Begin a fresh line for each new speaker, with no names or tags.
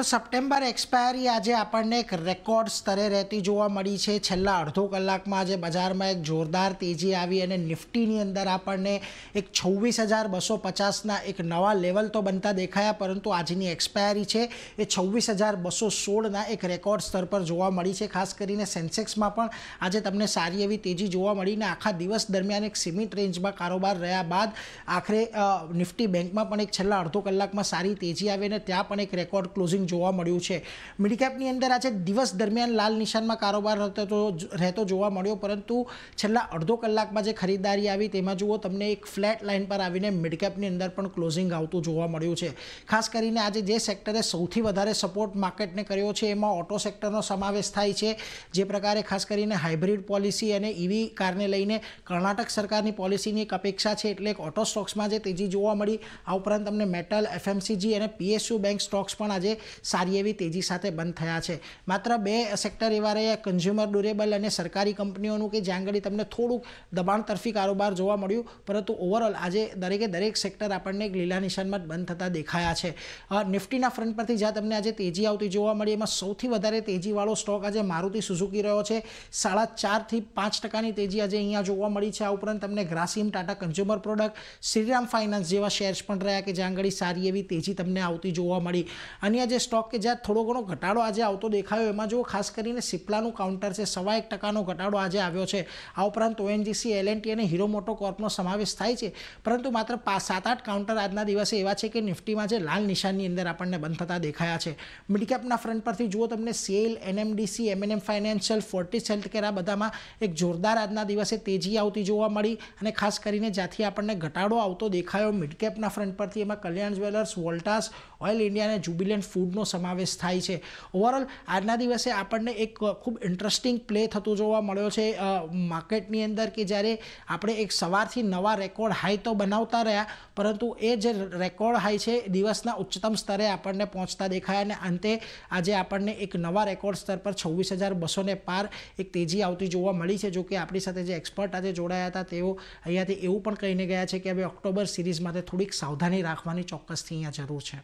તો September expiry આજે આપણને એક રેકોર્ડ સ્તરે રહેતી જોવા મળી છે છેલ્લા અડધો કલાકમાં આજે બજારમાં એક જોરદાર તેજી આવી અને નિફ્ટીની અંદર આપણને એક છવ્વીસ હજાર બસો પચાસના એક નવા લેવલ તો બનતા દેખાયા પરંતુ આજની એક્સપાયરી છે એ છવ્વીસ હજાર બસો સોળના એક રેકોર્ડ સ્તર પર જોવા મળી છે ખાસ કરીને સેન્સેક્સમાં પણ આજે તમને સારી એવી તેજી જોવા મળીને આખા દિવસ દરમિયાન એક સીમિત રેન્જમાં કારોબાર રહ્યા બાદ આખરે નિફ્ટી બેંકમાં પણ એક છેલ્લા અડધો કલાકમાં સારી તેજી આવી અને ત્યાં પણ એક રેકોર્ડ ક્લોઝિંગ જોવા મળ્યું છે મિડકેપની અંદર આજે દિવસ દરમિયાન લાલ નિશાનમાં કારોબાર રહેતો રહેતો જોવા મળ્યો પરંતુ છેલ્લા અડધો કલાકમાં જે ખરીદદારી આવી તેમાં જુઓ તમને એક ફ્લેટ લાઇન પર આવીને મિડકેપની અંદર પણ ક્લોઝિંગ આવતું જોવા મળ્યું છે ખાસ કરીને આજે જે સેક્ટરે સૌથી વધારે સપોર્ટ માર્કેટને કર્યો છે એમાં ઓટો સેક્ટરનો સમાવેશ થાય છે જે પ્રકારે ખાસ કરીને હાઇબ્રિડ પોલિસી અને ઈવી કારને લઈને કર્ણાટક સરકારની પોલિસીની એક અપેક્ષા છે એટલે એક ઓટો સ્ટોક્સમાં જે તેજી જોવા મળી આ ઉપરાંત તમને મેટલ એફએમસીજી અને પીએસયુ બેંક સ્ટોક્સ પણ આજે સારી એવી તેજી સાથે બંધ થયા છે માત્ર બે સેક્ટર એવા રહ્યા કન્ઝ્યુમર ડ્યુરેબલ અને સરકારી કંપનીઓનું કે જ્યાં આગળ તમને થોડુંક દબાણ તરફી કારોબાર જોવા મળ્યું પરંતુ ઓવરઓલ આજે દરેકે દરેક સેક્ટર આપણને એક લીલા નિશાનમાં બંધ થતા દેખાયા છે નિફ્ટીના ફ્રન્ટ પરથી જ્યાં તમને આજે તેજી આવતી જોવા મળી એમાં સૌથી વધારે તેજીવાળો સ્ટોક આજે મારુતિ સુઝુકી રહ્યો છે સાડા ચારથી પાંચ ટકાની તેજી આજે અહીંયા જોવા મળી છે આ ઉપરાંત તમને Grasim Tata consumer product Shriram finance જેવા શેર્સ પણ રહ્યા કે જ્યાં આગળ સારી એવી તેજી તમને આવતી જોવા મળી અને આજે સ્ટોક કે જ્યાં થોડો ઘણો ઘટાડો આજે આવતો દેખાયો એમાં જો ખાસ કરીને સિપ્લાનું કાઉન્ટર છે સવા એક ટકાનો ઘટાડો આજે આવ્યો છે આ ઉપરાંત ઓએનજીસી એલએનટી અને હીરો મોટો કોર્પનો સમાવેશ થાય છે પરંતુ માત્ર સાત આઠ કાઉન્ટર આજના દિવસે એવા છે કે નિફ્ટીમાં જે લાલ નિશાનની અંદર આપણને બંધ થતા દેખાયા છે મિડકેપના ફ્રન્ટ પરથી જુઓ તમને SAIL NMDC MNM financial Fortis healthcare આ બધામાં એક જોરદાર આજના દિવસે તેજી આવતી જોવા મળી અને ખાસ કરીને જ્યાંથી આપણને ઘટાડો આવતો દેખાયો મિડકેપના ફ્રન્ટ પરથી એમાં Kalyan jewellers Voltas oil India અને જુબિલન્ટ ફૂડ ફૂડનો સમાવેશ થાય છે ઓવરઓલ આજના દિવસે આપણને એક ખૂબ ઇન્ટરેસ્ટિંગ પ્લે થતું જોવા મળ્યો છે માર્કેટની અંદર કે જ્યારે આપણે એક સવારથી નવા રેકોર્ડ હાઈ તો બનાવતા રહ્યા પરંતુ એ જે રેકોર્ડ હાઈ છે દિવસના ઉચ્ચતમ સ્તરે આપણને પહોંચતા દેખાયા અને અંતે આજે આપણને એક નવા રેકોર્ડ સ્તર પર છવ્વીસ હજાર બસોને પાર એક તેજી આવતી જોવા મળી છે જો કે આપણી સાથે જે એક્સપર્ટ આજે જોડાયા હતા તેઓ અહીંયાથી એવું પણ કહીને ગયા છે કે હવે ઓક્ટોબર સિરીઝ માટે થોડીક સાવધાની રાખવાની ચોક્કસથી અહીંયા જરૂર છે